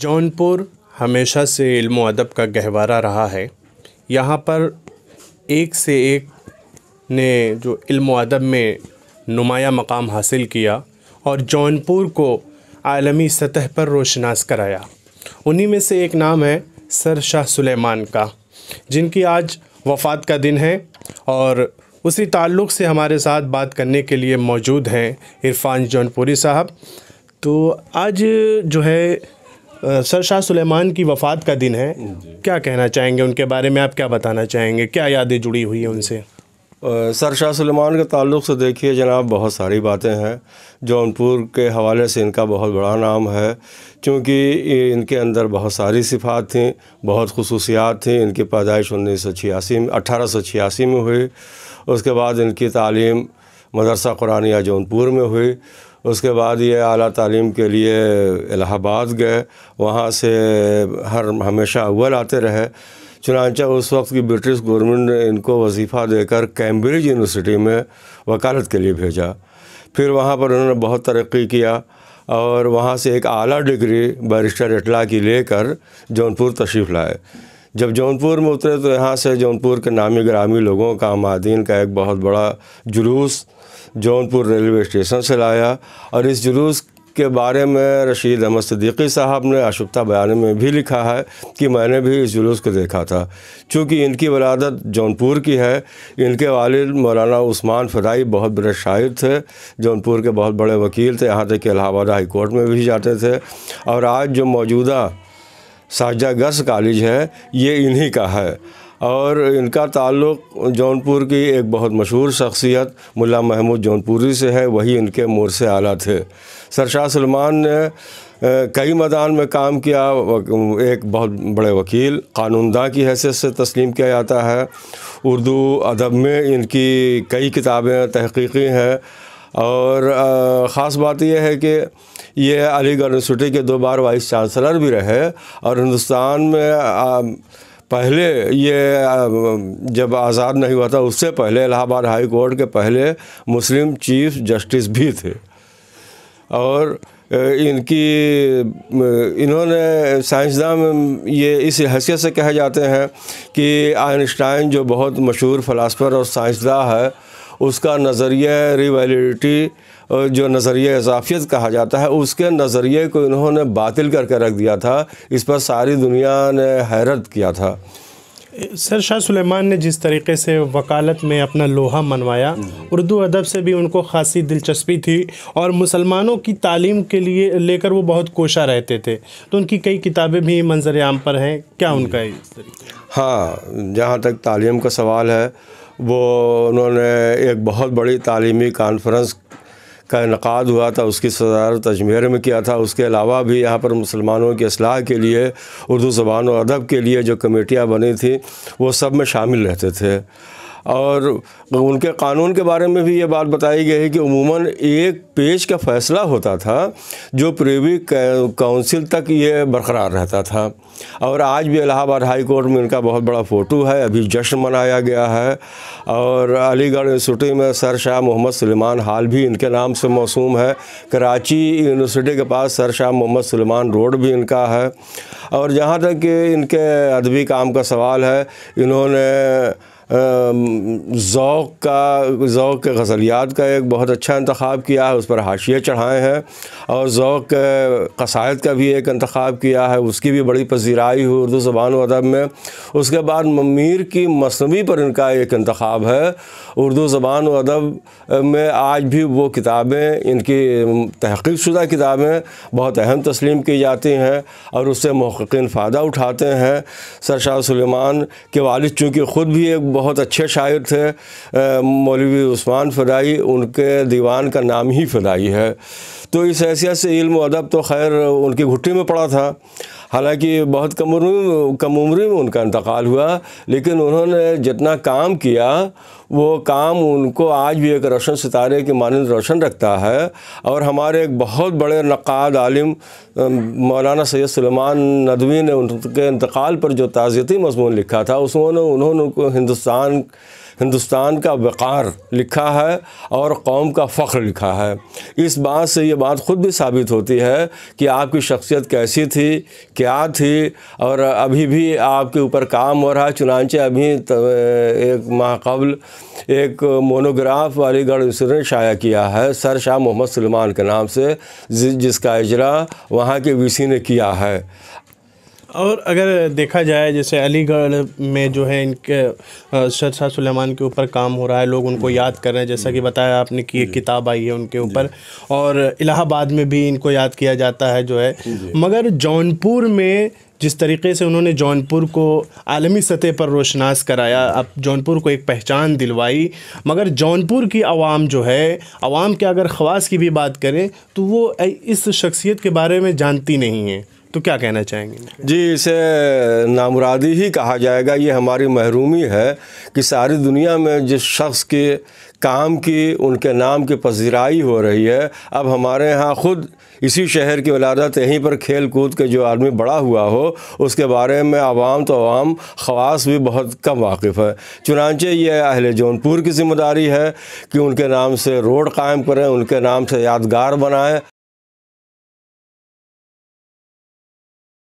जौनपुर हमेशा से इल्म अदब का गहवारा रहा है यहाँ पर एक से एक ने जो इल्म अदब में नुमाया मकाम हासिल किया और जौनपुर को आलमी सतह पर रोशनास कराया उन्हीं में से एक नाम है सर शाह सुलेमान का जिनकी आज वफ़ात का दिन है और उसी ताल्लुक़ से हमारे साथ बात करने के लिए मौजूद हैं इरफान जौनपुरी साहब तो आज जो है सर शाह सुलेमान की वफ़ात का दिन है क्या कहना चाहेंगे उनके बारे में आप क्या बताना चाहेंगे क्या यादें जुड़ी हुई हैं उनसे सर शाह सलेमान के ताल्लुक से देखिए जनाब बहुत सारी बातें हैं जौनपुर के हवाले से इनका बहुत बड़ा नाम है क्योंकि इनके अंदर बहुत सारी सिफात थी बहुत खसूसियात थी इनकी पैदाइश उन्नीस सौ छियासी में अठारह सौ छियासी में हुई उसके बाद इनकी तालीम मदरसा कुरानिया जौनपुर में हुई उसके बाद ये अली तालीम के लिए इलाहाबाद गए वहाँ से हर हमेशा अव्वल आते रहे चुनाचा उस वक्त की ब्रिटिश गवर्नमेंट ने इनको वजीफ़ा देकर कैम्ब्रिज यूनिवर्सिटी में वकालत के लिए भेजा फिर वहाँ पर उन्होंने बहुत तरक्की किया और वहाँ से एक आला डिग्री बैरिस्टर इटला की लेकर जौनपुर तशरीफ़ लाए जब जौनपुर में उतरे तो यहाँ से जौनपुर के नामी ग्रामी लोगों का आमादीन का एक बहुत बड़ा जुलूस जौनपुर रेलवे स्टेशन से लाया और इस जुलूस के बारे में रशीद अहमद सदीकी साहब ने आशुबता बयान में भी लिखा है कि मैंने भी इस जुलूस को देखा था चूँकि इनकी वलादत जौनपुर की है इनके वालिद मौलाना उस्मान फ़दाई बहुत बड़े शायर थे जौनपुर के बहुत बड़े वकील थे यहाँ तक कि इलाहाबाद हाई कोर्ट में भी जाते थे और आज जो मौजूदा साजा गर्ल्स कॉलेज है ये इन्हीं का है और इनका ताल्लुक़ जौनपुर की एक बहुत मशहूर शख्सियत मुल्ला महमूद जौनपुरी से है वही इनके मोर से आला थे सर शाह सलमान ने कई मैदान में काम किया एक बहुत बड़े वकील कानूनदा की हैसियत से तस्लीम किया जाता है उर्दू अदब में इनकी कई किताबें तहकीकी हैं और ख़ास बात यह है कि ये अलीगढ़ यूनिवर्सिटी के दो बार वाइस चांसलर भी रहे और हिंदुस्तान में पहले ये जब आज़ाद नहीं हुआ था उससे पहले इलाहाबाद हाई कोर्ट के पहले मुस्लिम चीफ जस्टिस भी थे और इनकी इन्होंने साइंसदान में ये इस हैसियत से कहे जाते हैं कि आइंस्टाइन जो बहुत मशहूर फ़लासफ़र और साइंसदान है उसका नज़रिए रिवेलिटी जो नज़रिया इजाफियत कहा जाता है उसके नज़रिए को इन्होंने बातिल करके रख दिया था इस पर सारी दुनिया ने हैरत किया था सर शाह सुलेमान ने जिस तरीके से वकालत में अपना लोहा मनवाया उर्दू अदब से भी उनको खासी दिलचस्पी थी और मुसलमानों की तालीम के लिए लेकर वो बहुत कोशा रहते थे तो उनकी कई किताबें भी मंजर आम पर हैं क्या उनका इस तरीके हाँ जहाँ तक तालीम का सवाल है वो उन्होंने एक बहुत बड़ी तालीमी कॉन्फ्रेंस का इनका हुआ था उसकी सदारत अजमेर में किया था उसके अलावा भी यहाँ पर मुसलमानों की असलाह के लिए उर्दू ज़बान और अदब के लिए जो कमेटियाँ बनी थी वो सब में शामिल रहते थे और उनके कानून के बारे में भी ये बात बताई गई है कि उमूमन एक पेज का फैसला होता था जो प्रीवी काउंसिल तक ये बरकरार रहता था और आज भी इलाहाबाद हाई कोर्ट में इनका बहुत बड़ा फ़ोटो है अभी जश्न मनाया गया है और अलीगढ़ यूनिवर्सिटी में सर शाह मोहम्मद सलीमान हाल भी इनके नाम से मौसूम है कराची यूनिवर्सिटी के पास सर शाह मोहम्मद सलमान रोड भी इनका है और जहाँ तक कि इनके अदबी काम का सवाल है इन्होंने ज़ौक़ का ज़ौक़ गज़लियात का एक बहुत अच्छा इंतखब किया है उस पर हाशिए चढ़ाए हैं और ज़ौक़ कसायद का भी एक इंतखब किया है उसकी भी बड़ी पसीराई हुई उर्दू ज़बान अदब में उसके बाद ममीर की मसनवी पर इनका एक इंतखब है उर्दू ज़बान अदब में आज भी वो किताबें इनकी तहक़ीक शुदा किताबें बहुत अहम तस्लीम की जाती हैं और उससे महक़िन फ़ायदा उठाते हैं सर शाह सलेमान के वालद चूँकि ख़ुद भी एक बहुत अच्छे शायर थे मौलवी उस्मान फ़दाई उनके दीवान का नाम ही फ़दाई है तो इस हैसियत से इल्म अदब तो खैर उनकी घुट्टी में पड़ा था हालांकि बहुत कम उम्र कम उम्र में उनका इंतकाल हुआ लेकिन उन्होंने जितना काम किया वो काम उनको आज भी एक रोशन सितारे के मानंद रोशन रखता है और हमारे एक बहुत बड़े नक़ाद आलिम मौलाना सैयद सलमान नदवी ने उनके इंतकाल पर जो ताज़ियती मजमून लिखा था उसमें उन्होंने उनको हिंदुस्तान हिंदुस्तान का वक़ार लिखा है और कौम का फ़ख्र लिखा है इस बात से ये बात ख़ुद भी साबित होती है कि आपकी शख्सियत कैसी थी क्या थी और अभी भी आपके ऊपर काम हो रहा है चुनानचे अभी एक माह कबल एक मोनोग्राफ अलीगढ़ यूनिवर्सिटी ने शाया किया है सर शाह मोहम्मद सलमान के नाम से जिसका इजरा वहाँ के सी ने किया है और अगर देखा जाए जैसे अलीगढ़ में जो है इनके शरशाह सुलेमान के ऊपर काम हो रहा है लोग उनको याद कर रहे हैं जैसा कि बताया आपने कि एक किताब आई है उनके ऊपर और इलाहाबाद में भी इनको याद किया जाता है जो है मगर जौनपुर में जिस तरीके से उन्होंने जौनपुर को आलमी सतह पर रोशनास कराया अब जौनपुर को एक पहचान दिलवाई मगर जौनपुर की आवाम जो है आवाम के अगर ख़वास की भी बात करें तो वो इस शख्सियत के बारे में जानती नहीं है तो क्या कहना चाहेंगे जी इसे नामुरादी ही कहा जाएगा ये हमारी महरूमी है कि सारी दुनिया में जिस शख्स के काम की उनके नाम की पजीराई हो रही है अब हमारे यहाँ ख़ुद इसी शहर की वलादत यहीं पर खेल कूद के जो आदमी बड़ा हुआ हो उसके बारे में आवाम तो आवाम ख़वास भी बहुत कम वाकिफ़ है चुनाचे ये अहले जौनपुर की जिम्मेदारी है कि उनके नाम से रोड कायम करें उनके नाम से यादगार बनाएं